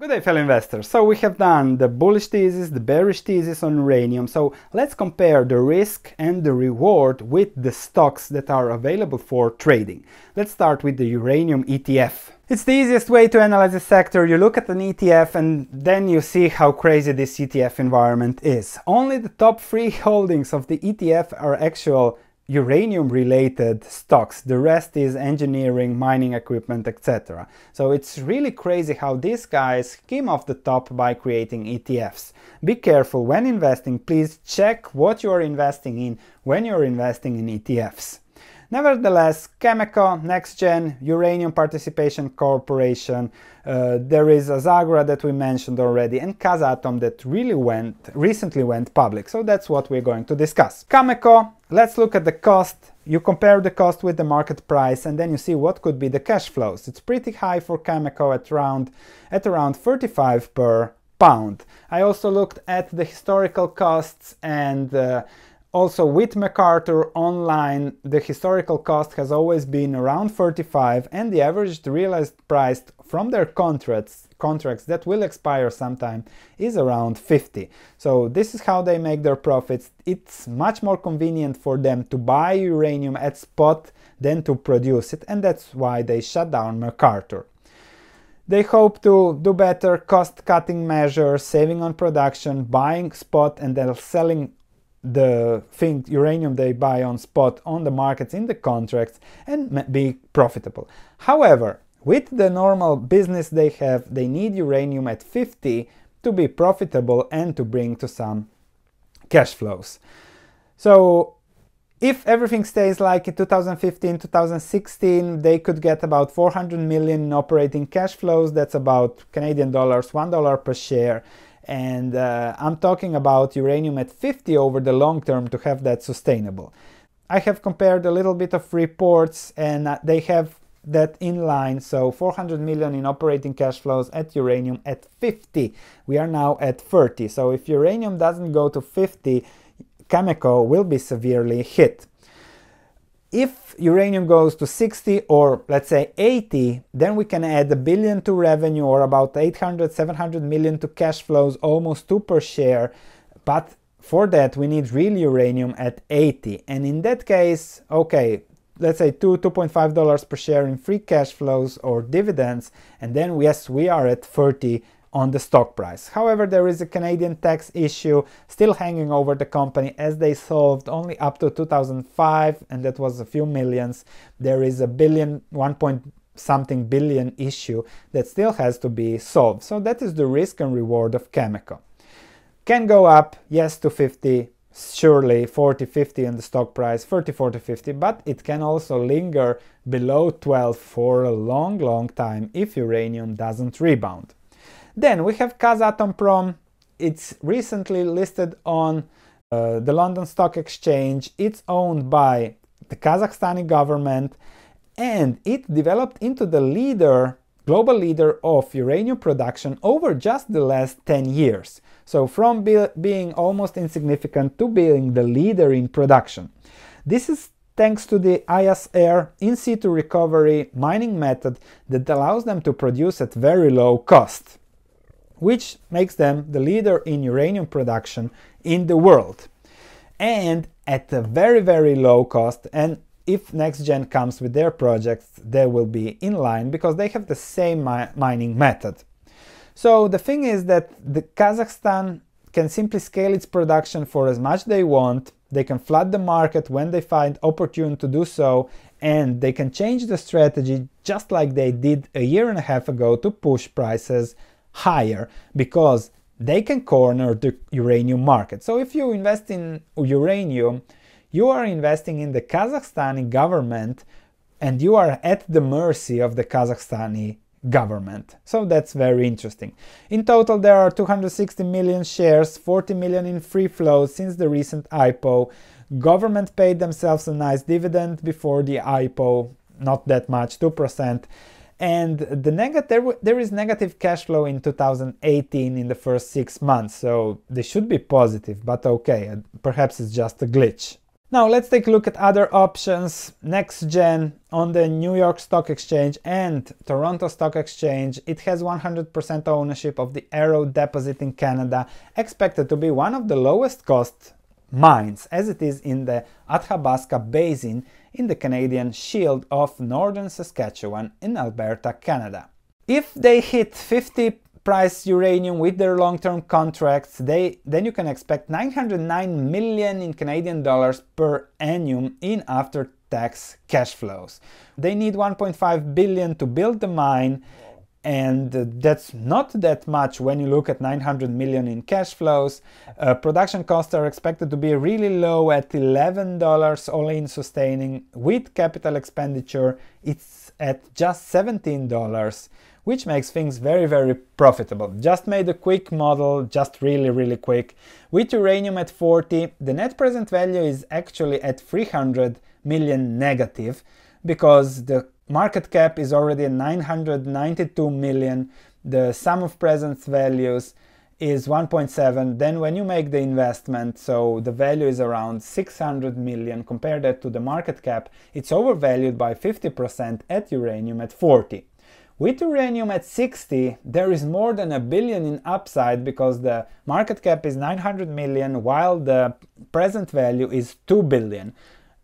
Good day fellow investors. So we have done the bullish thesis, the bearish thesis on uranium. So let's compare the risk and the reward with the stocks that are available for trading. Let's start with the uranium ETF. It's the easiest way to analyze a sector. You look at an ETF and then you see how crazy this ETF environment is. Only the top three holdings of the ETF are actual uranium related stocks the rest is engineering mining equipment etc so it's really crazy how these guys came off the top by creating etfs be careful when investing please check what you're investing in when you're investing in etfs Nevertheless, Cameco, NextGen, Uranium Participation Corporation, uh, there is Azagra that we mentioned already, and Kazatom that really went recently went public. So that's what we're going to discuss. Cameco Let's look at the cost. You compare the cost with the market price and then you see what could be the cash flows. It's pretty high for Cameco at around, at around 35 per pound. I also looked at the historical costs and uh, also, with MacArthur online, the historical cost has always been around 35 and the average realized price from their contracts, contracts that will expire sometime is around 50. So this is how they make their profits. It's much more convenient for them to buy uranium at spot than to produce it and that's why they shut down MacArthur. They hope to do better cost-cutting measures, saving on production, buying spot and then selling the thing uranium they buy on spot on the markets in the contracts and be profitable. However, with the normal business they have, they need uranium at 50 to be profitable and to bring to some cash flows. So if everything stays like in 2015 2016 they could get about 400 million in operating cash flows that's about canadian dollars one dollar per share and uh, I'm talking about uranium at 50 over the long term to have that sustainable. I have compared a little bit of reports and uh, they have that in line. So 400 million in operating cash flows at uranium at 50. We are now at 30. So if uranium doesn't go to 50, Cameco will be severely hit if uranium goes to 60 or let's say 80, then we can add a billion to revenue or about 800, 700 million to cash flows, almost two per share. But for that, we need real uranium at 80. And in that case, okay, let's say two, $2.5 per share in free cash flows or dividends. And then yes, we are at 30 on the stock price. However, there is a Canadian tax issue still hanging over the company as they solved only up to 2005 and that was a few millions. There is a billion, one point something billion issue that still has to be solved. So that is the risk and reward of Cameco. Can go up, yes, to 50, surely 40, 50 in the stock price, 30, 40, 50, but it can also linger below 12 for a long, long time if uranium doesn't rebound. Then we have Kazatomprom. It's recently listed on uh, the London Stock Exchange. It's owned by the Kazakhstani government and it developed into the leader, global leader of uranium production over just the last 10 years. So from be being almost insignificant to being the leader in production. This is thanks to the ISR in situ recovery mining method that allows them to produce at very low cost which makes them the leader in uranium production in the world. And at a very, very low cost, and if NextGen comes with their projects, they will be in line because they have the same mi mining method. So the thing is that the Kazakhstan can simply scale its production for as much they want, they can flood the market when they find opportune to do so, and they can change the strategy just like they did a year and a half ago to push prices higher because they can corner the uranium market. So if you invest in uranium, you are investing in the Kazakhstani government and you are at the mercy of the Kazakhstani government. So that's very interesting. In total, there are 260 million shares, 40 million in free float since the recent IPO. Government paid themselves a nice dividend before the IPO, not that much, 2% and the neg- there, there is negative cash flow in 2018 in the first six months, so they should be positive, but okay, uh, perhaps it's just a glitch. Now let's take a look at other options. Next gen on the New York Stock Exchange and Toronto Stock Exchange. It has 100% ownership of the Arrow deposit in Canada, expected to be one of the lowest cost mines as it is in the Athabasca Basin in the Canadian Shield of northern Saskatchewan in Alberta, Canada. If they hit 50 price uranium with their long-term contracts, they, then you can expect 909 million in Canadian dollars per annum in after-tax cash flows. They need 1.5 billion to build the mine and that's not that much when you look at 900 million in cash flows. Uh, production costs are expected to be really low at $11 all-in sustaining. With capital expenditure, it's at just $17, which makes things very, very profitable. Just made a quick model, just really, really quick. With uranium at 40, the net present value is actually at 300 million negative because the market cap is already 992 million. The sum of present values is 1.7. Then when you make the investment, so the value is around 600 million, compare that to the market cap, it's overvalued by 50% at uranium at 40. With uranium at 60, there is more than a billion in upside because the market cap is 900 million while the present value is 2 billion.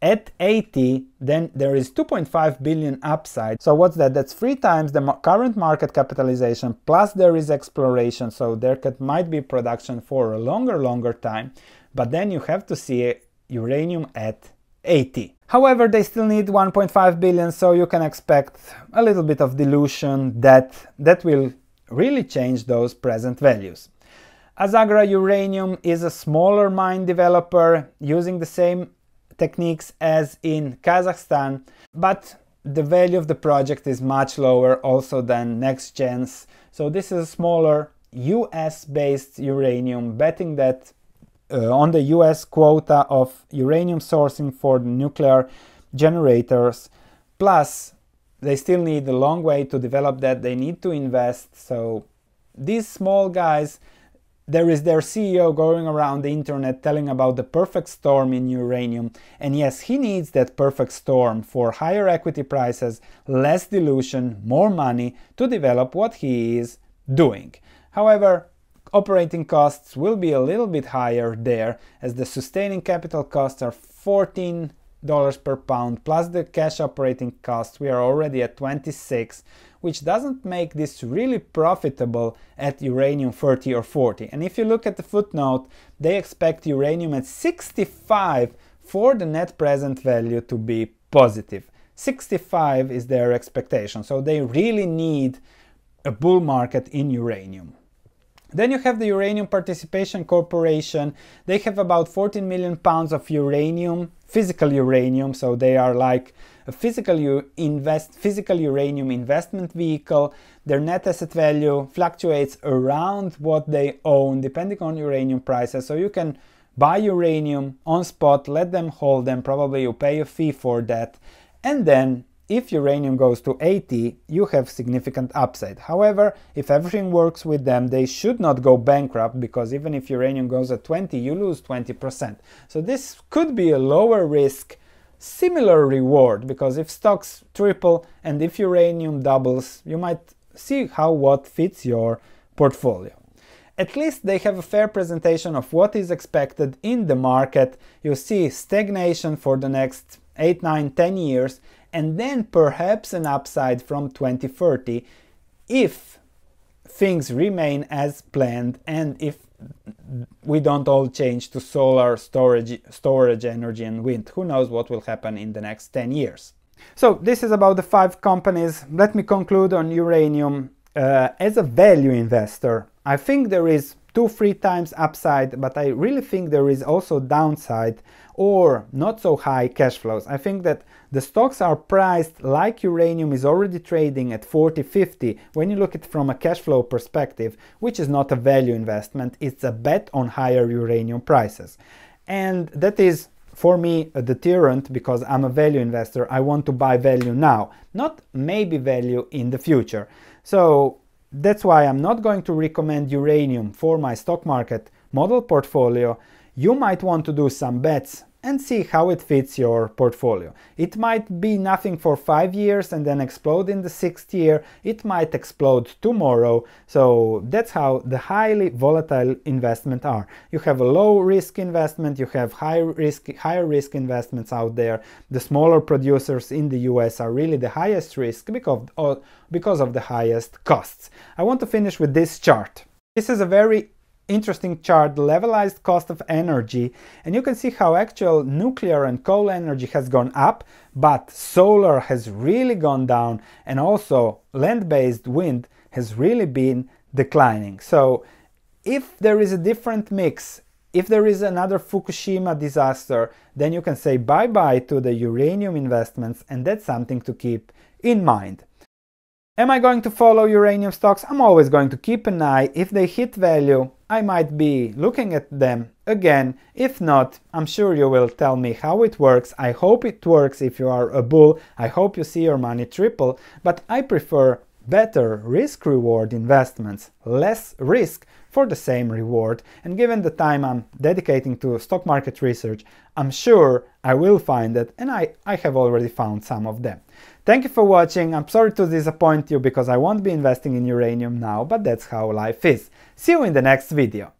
At 80, then there is 2.5 billion upside. So what's that? That's three times the current market capitalization, plus there is exploration, so there could, might be production for a longer, longer time. But then you have to see uranium at 80. However, they still need 1.5 billion, so you can expect a little bit of dilution that, that will really change those present values. Azagra Uranium is a smaller mine developer using the same techniques as in Kazakhstan, but the value of the project is much lower also than NextGen's. So this is a smaller US-based uranium, betting that uh, on the US quota of uranium sourcing for nuclear generators. Plus, they still need a long way to develop that. They need to invest. So these small guys there is their CEO going around the internet telling about the perfect storm in uranium. And yes, he needs that perfect storm for higher equity prices, less dilution, more money to develop what he is doing. However, operating costs will be a little bit higher there as the sustaining capital costs are 14 dollars per pound plus the cash operating cost. we are already at 26 which doesn't make this really profitable at uranium 30 or 40 and if you look at the footnote they expect uranium at 65 for the net present value to be positive 65 is their expectation so they really need a bull market in uranium then you have the Uranium Participation Corporation. They have about 14 million pounds of uranium, physical uranium, so they are like a physical invest physical uranium investment vehicle. Their net asset value fluctuates around what they own depending on uranium prices. So you can buy uranium on spot, let them hold them, probably you pay a fee for that, and then if uranium goes to 80, you have significant upside. However, if everything works with them, they should not go bankrupt because even if uranium goes at 20, you lose 20%. So this could be a lower risk, similar reward because if stocks triple and if uranium doubles, you might see how what fits your portfolio. At least they have a fair presentation of what is expected in the market. You see stagnation for the next 8, 9, 10 years and then perhaps an upside from 2030 if things remain as planned and if we don't all change to solar storage storage energy and wind who knows what will happen in the next 10 years so this is about the five companies let me conclude on uranium uh, as a value investor i think there is two, three times upside, but I really think there is also downside or not so high cash flows. I think that the stocks are priced like uranium is already trading at 40, 50 when you look at it from a cash flow perspective, which is not a value investment, it's a bet on higher uranium prices. And that is for me a deterrent because I'm a value investor. I want to buy value now, not maybe value in the future. So that's why I'm not going to recommend uranium for my stock market model portfolio. You might want to do some bets and see how it fits your portfolio. It might be nothing for five years and then explode in the sixth year, it might explode tomorrow. So that's how the highly volatile investment are. You have a low risk investment, you have high risk, higher risk investments out there. The smaller producers in the US are really the highest risk because, because of the highest costs. I want to finish with this chart. This is a very interesting chart, levelized cost of energy, and you can see how actual nuclear and coal energy has gone up, but solar has really gone down, and also land-based wind has really been declining. So if there is a different mix, if there is another Fukushima disaster, then you can say bye-bye to the uranium investments, and that's something to keep in mind. Am I going to follow uranium stocks? I'm always going to keep an eye. If they hit value, I might be looking at them again. If not, I'm sure you will tell me how it works. I hope it works if you are a bull. I hope you see your money triple, but I prefer better risk-reward investments, less risk for the same reward. And given the time I'm dedicating to stock market research, I'm sure I will find it and I, I have already found some of them. Thank you for watching. I'm sorry to disappoint you because I won't be investing in uranium now, but that's how life is. See you in the next video.